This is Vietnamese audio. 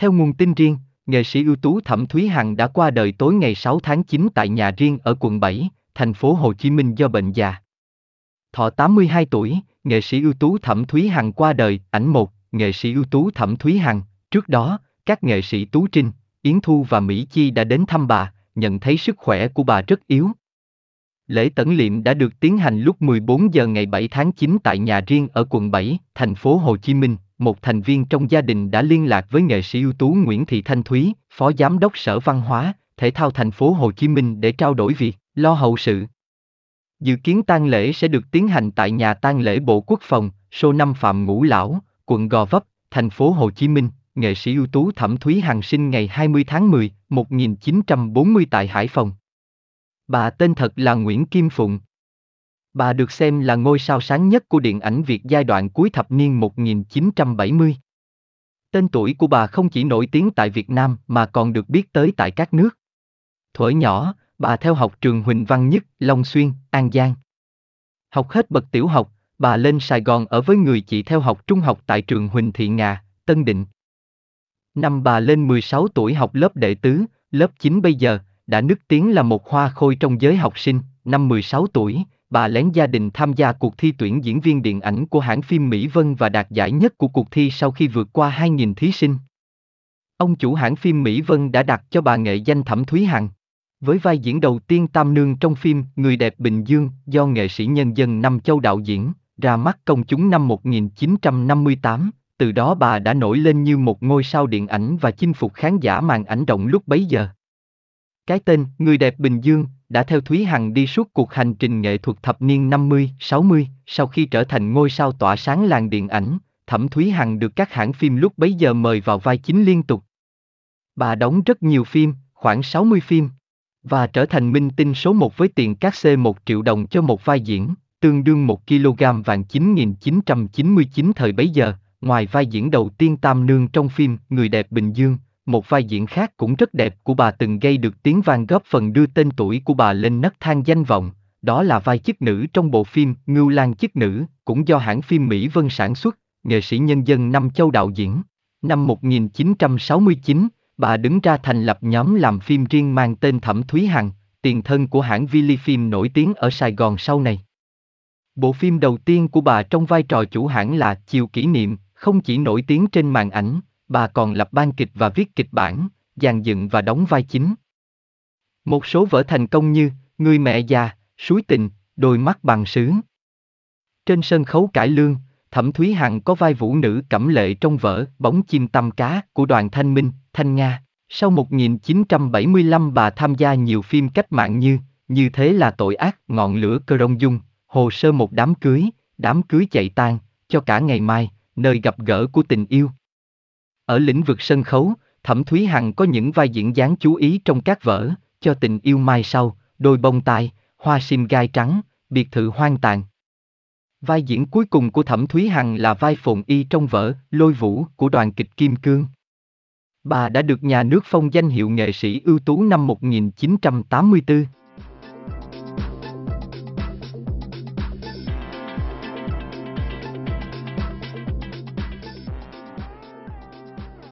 Theo nguồn tin riêng, nghệ sĩ ưu tú Thẩm Thúy Hằng đã qua đời tối ngày 6 tháng 9 tại nhà riêng ở quận 7, thành phố Hồ Chí Minh do bệnh già. Thọ 82 tuổi, nghệ sĩ ưu tú Thẩm Thúy Hằng qua đời, ảnh 1. nghệ sĩ ưu tú Thẩm Thúy Hằng, trước đó, các nghệ sĩ Tú Trinh, Yến Thu và Mỹ Chi đã đến thăm bà, nhận thấy sức khỏe của bà rất yếu. Lễ tẩn liệm đã được tiến hành lúc 14 giờ ngày 7 tháng 9 tại nhà riêng ở quận 7, thành phố Hồ Chí Minh, một thành viên trong gia đình đã liên lạc với nghệ sĩ ưu tú Nguyễn Thị Thanh Thúy, Phó Giám đốc Sở Văn hóa, Thể thao thành phố Hồ Chí Minh để trao đổi việc lo hậu sự. Dự kiến tang lễ sẽ được tiến hành tại nhà tang lễ Bộ Quốc phòng, số 5 Phạm Ngũ Lão, quận Gò Vấp, thành phố Hồ Chí Minh. Nghệ sĩ ưu tú Thẩm Thúy Hằng sinh ngày 20 tháng 10, 1940 tại Hải Phòng. Bà tên thật là Nguyễn Kim Phụng, Bà được xem là ngôi sao sáng nhất của điện ảnh Việt giai đoạn cuối thập niên 1970. Tên tuổi của bà không chỉ nổi tiếng tại Việt Nam mà còn được biết tới tại các nước. Thuở nhỏ, bà theo học trường Huỳnh Văn Nhất, Long Xuyên, An Giang. Học hết bậc tiểu học, bà lên Sài Gòn ở với người chị theo học trung học tại trường Huỳnh Thị Ngà, Tân Định. Năm bà lên 16 tuổi học lớp đệ tứ, lớp 9 bây giờ, đã nức tiếng là một hoa khôi trong giới học sinh, năm 16 tuổi, bà lén gia đình tham gia cuộc thi tuyển diễn viên điện ảnh của hãng phim Mỹ Vân và đạt giải nhất của cuộc thi sau khi vượt qua 2.000 thí sinh. Ông chủ hãng phim Mỹ Vân đã đặt cho bà nghệ danh Thẩm Thúy Hằng. Với vai diễn đầu tiên Tam Nương trong phim Người đẹp Bình Dương do nghệ sĩ nhân dân Nam Châu đạo diễn, ra mắt công chúng năm 1958, từ đó bà đã nổi lên như một ngôi sao điện ảnh và chinh phục khán giả màn ảnh rộng lúc bấy giờ. Cái tên Người đẹp Bình Dương đã theo Thúy Hằng đi suốt cuộc hành trình nghệ thuật thập niên 50, 60, sau khi trở thành ngôi sao tỏa sáng làng điện ảnh, Thẩm Thúy Hằng được các hãng phim lúc bấy giờ mời vào vai chính liên tục. Bà đóng rất nhiều phim, khoảng 60 phim, và trở thành minh tinh số 1 với tiền cát xê 1 triệu đồng cho một vai diễn, tương đương 1 kg vàng 9999 thời bấy giờ, ngoài vai diễn đầu tiên Tam Nương trong phim Người đẹp Bình Dương, một vai diễn khác cũng rất đẹp của bà từng gây được tiếng vang góp phần đưa tên tuổi của bà lên nấc thang danh vọng, đó là vai chức nữ trong bộ phim Ngưu Lan chức nữ, cũng do hãng phim Mỹ Vân sản xuất, nghệ sĩ nhân dân Nam Châu đạo diễn. Năm 1969, bà đứng ra thành lập nhóm làm phim riêng mang tên Thẩm Thúy Hằng, tiền thân của hãng Vili Phim nổi tiếng ở Sài Gòn sau này. Bộ phim đầu tiên của bà trong vai trò chủ hãng là Chiều kỷ niệm, không chỉ nổi tiếng trên màn ảnh, bà còn lập ban kịch và viết kịch bản, dàn dựng và đóng vai chính. Một số vở thành công như Người mẹ già, Suối tình, Đôi mắt bằng sứ. Trên sân khấu cải lương, Thẩm Thúy Hằng có vai vũ nữ cẩm lệ trong vở Bóng chim tăm cá của đoàn Thanh Minh, Thanh Nga. Sau 1975 bà tham gia nhiều phim cách mạng như Như thế là tội ác, Ngọn lửa cơ rông dung, Hồ sơ một đám cưới, Đám cưới chạy tan, Cho cả ngày mai, Nơi gặp gỡ của tình yêu. Ở lĩnh vực sân khấu, Thẩm Thúy Hằng có những vai diễn dáng chú ý trong các vở, cho tình yêu mai sau, đôi bông tai, hoa sim gai trắng, biệt thự hoang tàn. Vai diễn cuối cùng của Thẩm Thúy Hằng là vai Phồn Y trong vở Lôi Vũ của đoàn kịch Kim Cương. Bà đã được nhà nước phong danh hiệu nghệ sĩ ưu tú năm 1984.